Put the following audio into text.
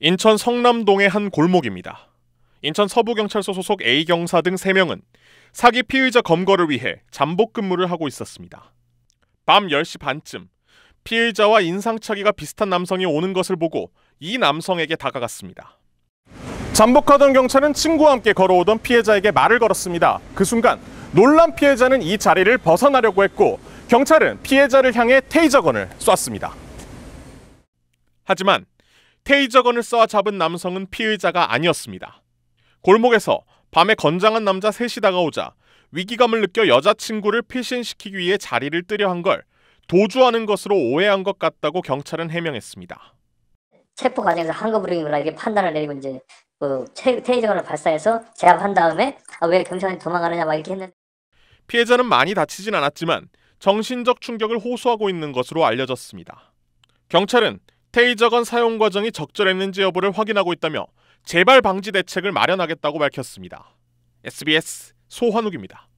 인천 성남동의 한 골목입니다. 인천 서부경찰서 소속 A경사 등 3명은 사기 피의자 검거를 위해 잠복 근무를 하고 있었습니다. 밤 10시 반쯤 피의자와 인상차기가 비슷한 남성이 오는 것을 보고 이 남성에게 다가갔습니다. 잠복하던 경찰은 친구와 함께 걸어오던 피해자에게 말을 걸었습니다. 그 순간 놀란 피해자는 이 자리를 벗어나려고 했고 경찰은 피해자를 향해 테이저건을 쐈습니다. 하지만 테이저건을 쏴 잡은 남성은 피의자가 아니었습니다. 골목에서 밤에 건장한 남자 셋이 다가오자 위기감을 느껴 여자친구를 피신시키기 위해 자리를 뜨려 한 걸 도주하는 것으로 오해한 것 같다고 경찰은 해명했습니다. 체포 과정에서 한거부르기구나 이게 판단을 내리고 이제 그 테이저건을 발사해서 제압한 다음에 아, 왜 경찰이 도망가느냐 막 이렇게 했는데 피해자는 많이 다치진 않았지만 정신적 충격을 호소하고 있는 것으로 알려졌습니다. 경찰은 테이저건 사용 과정이 적절했는지 여부를 확인하고 있다며 재발 방지 대책을 마련하겠다고 밝혔습니다. SBS 소환욱입니다.